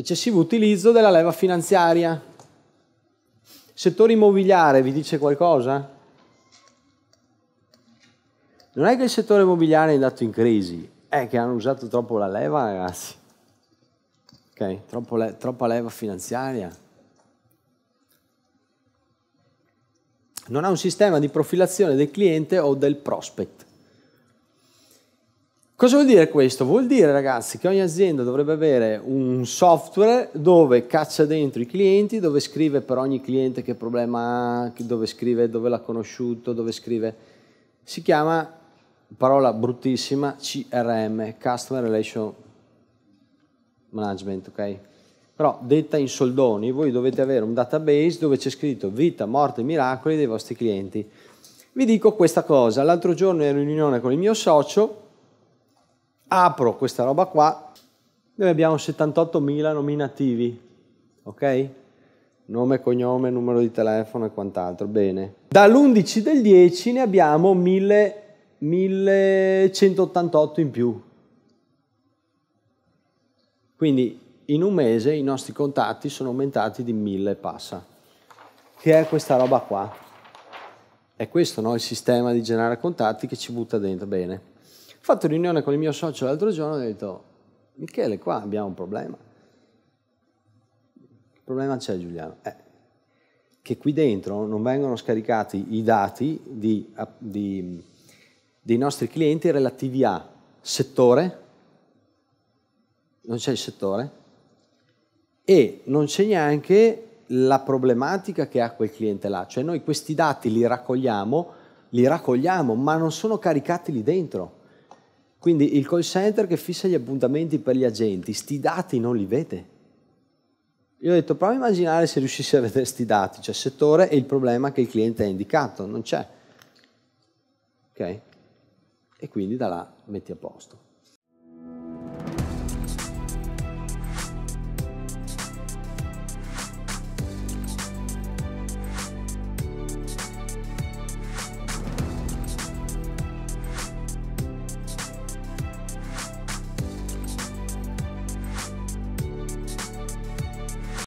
eccessivo utilizzo della leva finanziaria. Settore immobiliare vi dice qualcosa? Non è che il settore immobiliare è andato in crisi, è che hanno usato troppo la leva, ragazzi. Ok, troppo le troppa leva finanziaria. Non ha un sistema di profilazione del cliente o del prospect. Cosa vuol dire questo? Vuol dire ragazzi che ogni azienda dovrebbe avere un software dove caccia dentro i clienti, dove scrive per ogni cliente che problema ha, dove scrive dove l'ha conosciuto, dove scrive... Si chiama, parola bruttissima, CRM, Customer Relation Management, ok? Però detta in soldoni, voi dovete avere un database dove c'è scritto vita, morte, miracoli dei vostri clienti. Vi dico questa cosa, l'altro giorno ero in riunione con il mio socio, apro questa roba qua, noi abbiamo 78.000 nominativi, ok? Nome, cognome, numero di telefono e quant'altro, bene. Dall'11 del 10 ne abbiamo 1000, 1188 in più. Quindi in un mese i nostri contatti sono aumentati di 1000 e passa, che è questa roba qua. È questo no? il sistema di generare contatti che ci butta dentro. Bene. Ho fatto riunione con il mio socio l'altro giorno e ho detto, Michele, qua abbiamo un problema. Il problema c'è Giuliano, è eh, che qui dentro non vengono scaricati i dati di, di, dei nostri clienti relativi a settore, non c'è il settore, e non c'è neanche la problematica che ha quel cliente là. Cioè noi questi dati li raccogliamo, li raccogliamo, ma non sono caricati lì dentro quindi il call center che fissa gli appuntamenti per gli agenti, sti dati non li vede. Io ho detto, prova a immaginare se riuscissi a vedere sti dati, cioè settore e il problema che il cliente ha indicato, non c'è. Ok? E quindi da là metti a posto.